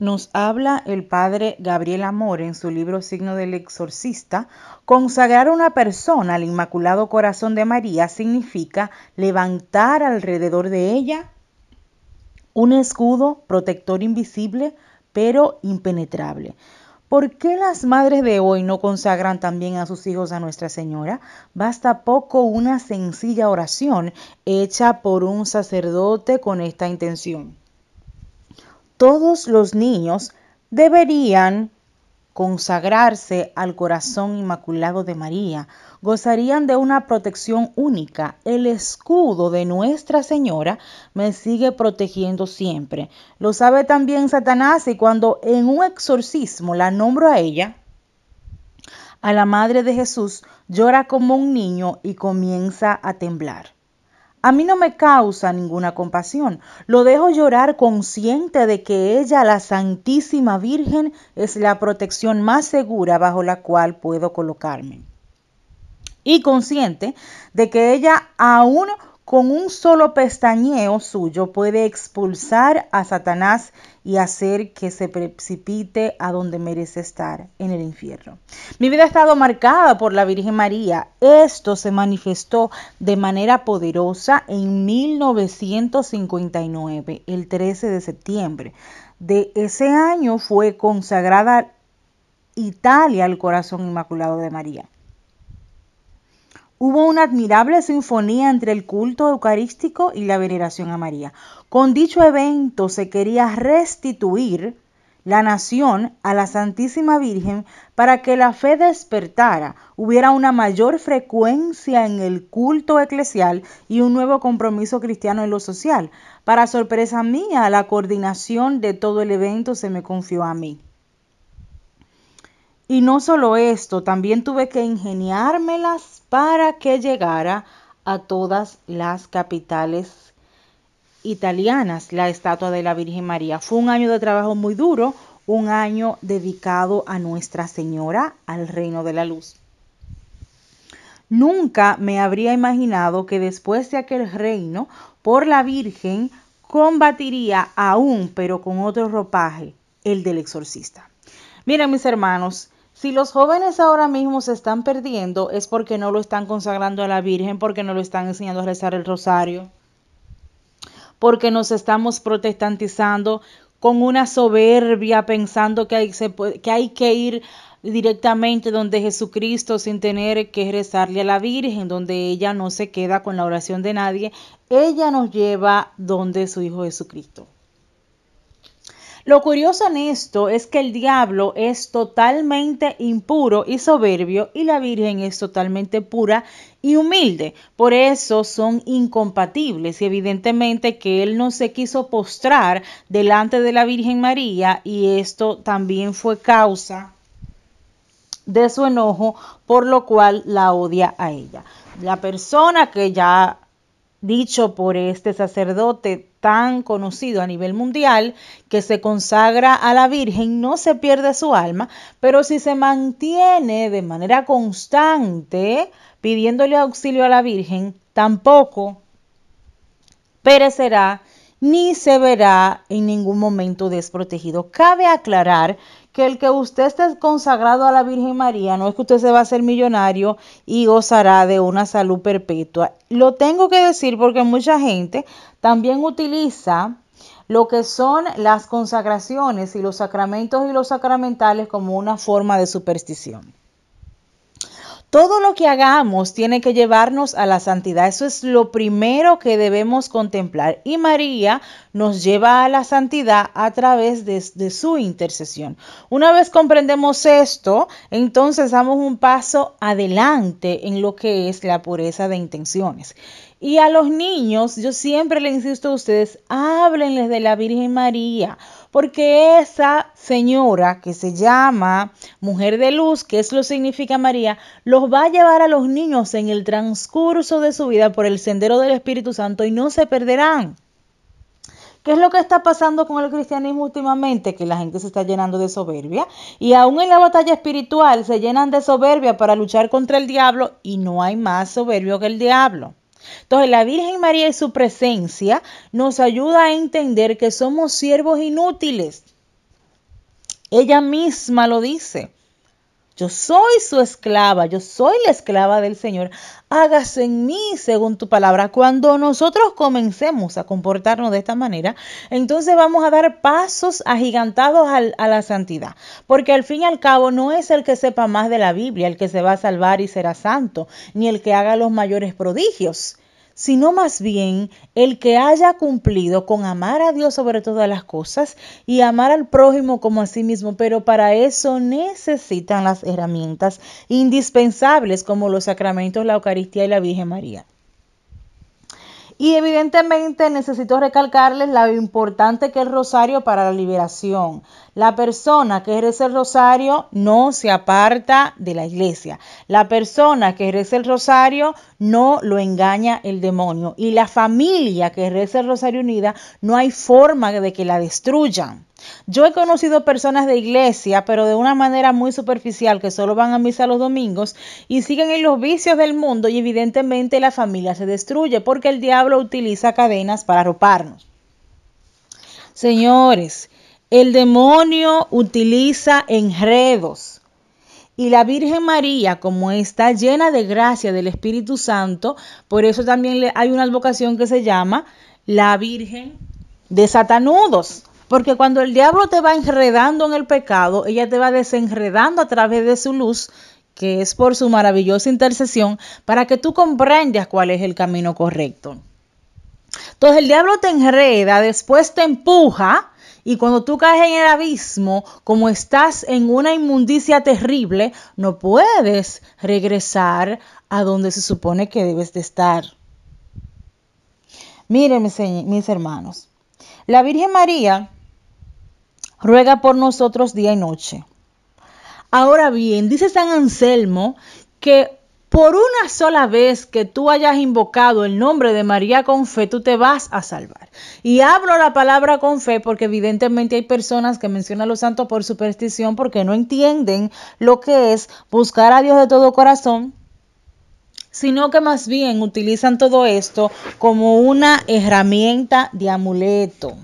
Nos habla el padre Gabriel Amor en su libro Signo del Exorcista, consagrar a una persona al Inmaculado Corazón de María significa levantar alrededor de ella un escudo protector invisible pero impenetrable. ¿Por qué las madres de hoy no consagran también a sus hijos a Nuestra Señora? Basta poco una sencilla oración hecha por un sacerdote con esta intención todos los niños deberían consagrarse al corazón inmaculado de María, gozarían de una protección única. El escudo de Nuestra Señora me sigue protegiendo siempre. Lo sabe también Satanás y cuando en un exorcismo la nombro a ella, a la Madre de Jesús, llora como un niño y comienza a temblar. A mí no me causa ninguna compasión. Lo dejo llorar consciente de que ella, la Santísima Virgen, es la protección más segura bajo la cual puedo colocarme. Y consciente de que ella, aún con un solo pestañeo suyo puede expulsar a Satanás y hacer que se precipite a donde merece estar, en el infierno. Mi vida ha estado marcada por la Virgen María. Esto se manifestó de manera poderosa en 1959, el 13 de septiembre. De ese año fue consagrada Italia al corazón inmaculado de María. Hubo una admirable sinfonía entre el culto eucarístico y la veneración a María. Con dicho evento se quería restituir la nación a la Santísima Virgen para que la fe despertara, hubiera una mayor frecuencia en el culto eclesial y un nuevo compromiso cristiano en lo social. Para sorpresa mía, la coordinación de todo el evento se me confió a mí. Y no solo esto, también tuve que ingeniármelas para que llegara a todas las capitales italianas la estatua de la Virgen María. Fue un año de trabajo muy duro, un año dedicado a Nuestra Señora, al reino de la luz. Nunca me habría imaginado que después de aquel reino, por la Virgen, combatiría aún, pero con otro ropaje, el del exorcista. Miren mis hermanos, si los jóvenes ahora mismo se están perdiendo es porque no lo están consagrando a la Virgen, porque no lo están enseñando a rezar el rosario, porque nos estamos protestantizando con una soberbia pensando que hay, que, que ir directamente donde Jesucristo sin tener que rezarle a la Virgen, donde ella no se queda con la oración de nadie, ella nos lleva donde su Hijo Jesucristo. Lo curioso en esto es que el diablo es totalmente impuro y soberbio y la Virgen es totalmente pura y humilde. Por eso son incompatibles y evidentemente que él no se quiso postrar delante de la Virgen María y esto también fue causa de su enojo, por lo cual la odia a ella. La persona que ya dicho por este sacerdote tan conocido a nivel mundial, que se consagra a la Virgen, no se pierde su alma, pero si se mantiene de manera constante pidiéndole auxilio a la Virgen, tampoco perecerá ni se verá en ningún momento desprotegido. Cabe aclarar que el que usted esté consagrado a la Virgen María no es que usted se va a ser millonario y gozará de una salud perpetua. Lo tengo que decir porque mucha gente también utiliza lo que son las consagraciones y los sacramentos y los sacramentales como una forma de superstición. Todo lo que hagamos tiene que llevarnos a la santidad. Eso es lo primero que debemos contemplar. Y María nos lleva a la santidad a través de, su intercesión. Una vez comprendemos esto, entonces damos un paso adelante en lo que es la pureza de intenciones. Y a los niños, yo siempre les insisto a ustedes, háblenles de la Virgen María. Porque esa señora que se llama mujer de luz, que es lo significa María, los va a llevar a los niños en el transcurso de su vida por el sendero del Espíritu Santo y no se perderán. ¿Qué es lo que está pasando con el cristianismo últimamente? Que la gente se está llenando de soberbia y aún en la batalla espiritual se llenan de soberbia para luchar contra el diablo y no hay más soberbio que el diablo. Entonces la Virgen María y su presencia nos ayuda a entender que somos siervos inútiles. Ella misma lo dice. Yo soy su esclava, yo soy la esclava del Señor. Hágase en mí según tu palabra. Cuando nosotros comencemos a comportarnos de esta manera, entonces vamos a dar pasos agigantados a la santidad. Porque al fin y al cabo no es el que sepa más de la Biblia el que se va a salvar y será santo, ni el que haga los mayores prodigios sino más bien el que haya cumplido con amar a Dios sobre todas las cosas y amar al prójimo como a sí mismo, pero para eso necesitan las herramientas indispensables como los sacramentos, la Eucaristía y la Virgen María. Y evidentemente necesito recalcarles lo importante que es el rosario para la liberación, la persona que reza el rosario no se aparta de la iglesia. La persona que reza el rosario no lo engaña el demonio. Y la familia que reza el rosario unida no hay forma de que la destruyan. Yo he conocido personas de iglesia, pero de una manera muy superficial, que solo van a misa los domingos y siguen en los vicios del mundo y evidentemente la familia se destruye porque el diablo utiliza cadenas para arroparnos. Señores, el demonio utiliza enredos. Y la Virgen María, como está llena de gracia del Espíritu Santo, por eso también hay una vocación que se llama la Virgen de Satanudos. Porque cuando el diablo te va enredando en el pecado, ella te va desenredando a través de su luz, que es por su maravillosa intercesión, para que tú comprendas cuál es el camino correcto. Entonces el diablo te enreda, después te empuja y cuando tú caes en el abismo, como estás en una inmundicia terrible, no puedes regresar a donde se supone que debes de estar. Miren, mis, mis hermanos, la Virgen María ruega por nosotros día y noche. Ahora bien, dice San Anselmo que por una sola vez que tú hayas invocado el nombre de María con fe, tú te vas a salvar. Y hablo la palabra con fe porque evidentemente hay personas que mencionan a los santos por superstición porque no entienden lo que es buscar a Dios de todo corazón sino que más bien utilizan todo esto como una herramienta de amuleto.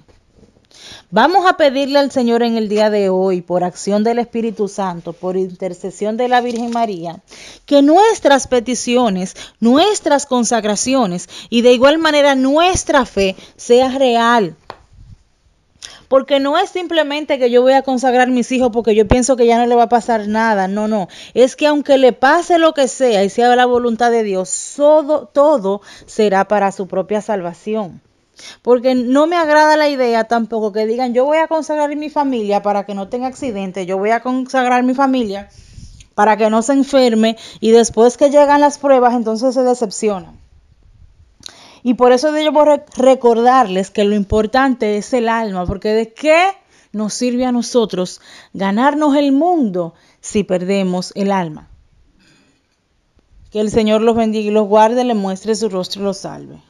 Vamos a pedirle al Señor en el día de hoy, por acción del Espíritu Santo, por intercesión de la Virgen María, que nuestras peticiones, nuestras consagraciones y de igual manera nuestra fe sea real. Porque no es simplemente que yo voy a consagrar mis hijos porque yo pienso que ya no le va a pasar nada. No, no. Es que aunque le pase lo que sea y sea la voluntad de Dios, todo, todo será para su propia salvación. Porque no me agrada la idea tampoco que digan, yo voy a consagrar mi familia para que no tenga accidente, yo voy a consagrar mi familia para que no se enferme y después que llegan las pruebas entonces se decepcionan. Y por eso debo recordarles que lo importante es el alma, porque de qué nos sirve a nosotros ganarnos el mundo si perdemos el alma. Que el Señor los bendiga y los guarde, le muestre su rostro y los salve.